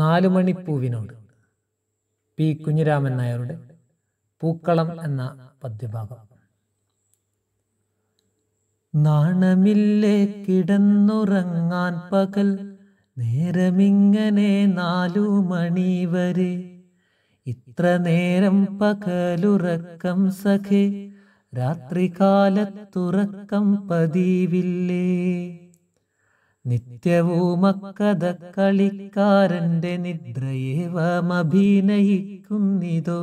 നാലുമണിപ്പൂവിനോട് P Kunhiraman നായരുടെ പൂക്കളം എന്ന പദ്യഭാഗം നാണമില്ലേ കിടന്നുറങ്ങാൻ പകൽ നേരമിങ്ങനെ നാലു മണി വരെ ഇത്ര നേരം പകലുറക്കം സഖേ രാത്രികാലത്തുറക്കം പതിവില്ലേ നിത്യവുമക്കഥ കളിക്കാരൻ്റെ നിദ്രയേവമഭിനയിക്കുന്നിതോ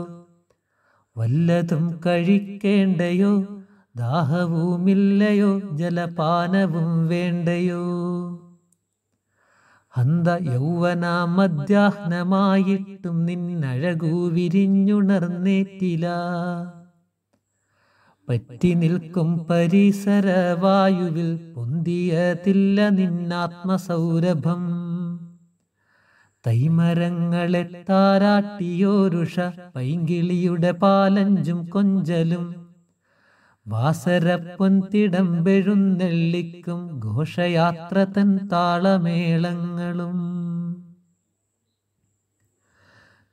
വല്ലതും കഴിക്കേണ്ടയോ ദാഹവുമില്ലയോ ജലപാനവും വേണ്ടയോ അന്ത യൗവന മധ്യാഹ്നമായിട്ടും നിന്നഴകു വിരിഞ്ഞുണർന്നേറ്റില്ല പറ്റി നിൽക്കും പരിസരവായുവിൽ പൊന്തിയതില്ല നിന്നാത്മസൗരഭം തൈമരങ്ങളെ താരാട്ടിയോരുഷ പൈങ്കിളിയുടെ പാലഞ്ചും കൊഞ്ചലും വാസരപ്പൊന്തിടം വെഴുന്നെള്ളിക്കും ഘോഷയാത്ര തൻ താളമേളങ്ങളും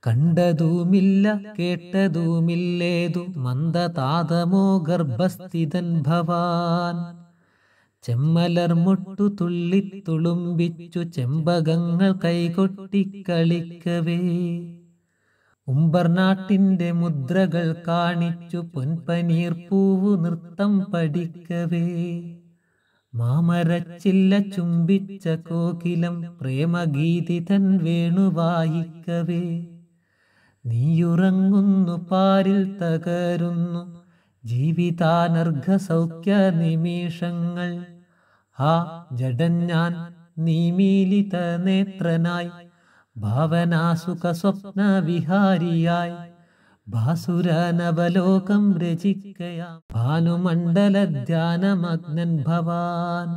കണ്ടതുമില്ല കേട്ടതുമില്ലേതു മന്ദതാതമോ ഗർഭസ്ഥിതൻ ഭവാൻ ചെമ്മലർ മുട്ടു തുള്ളി തുളുമ്പിച്ചു ചെമ്പകങ്ങൾ കൈകൊട്ടിക്കളിക്കവേ ഉംബർനാട്ടിൻ്റെ മുദ്രകൾ കാണിച്ചു പൊൻപനീർ പൂവ് നൃത്തം പഠിക്കവേ മാമരച്ചില്ല ചുംബിച്ച കോകിലം പ്രേമഗീതി തൻ വേണുവായിക്കവേ നീയുറങ്ങുന്നു പാരിൽ തകരുന്നു ജീവിതാനർഘ സൗഖ്യ നിമിഷങ്ങൾ ആ ജഡൻ ഞാൻ നീമീലിത നേത്രനായി ഭാവനാസുഖ സ്വപ്ന വിഹാരിയായി ഭാസുരനവലോകം രചിക്കയാ ഭാനുമണ്ഡല ധ്യാനമഗ്നൻ ഭവാൻ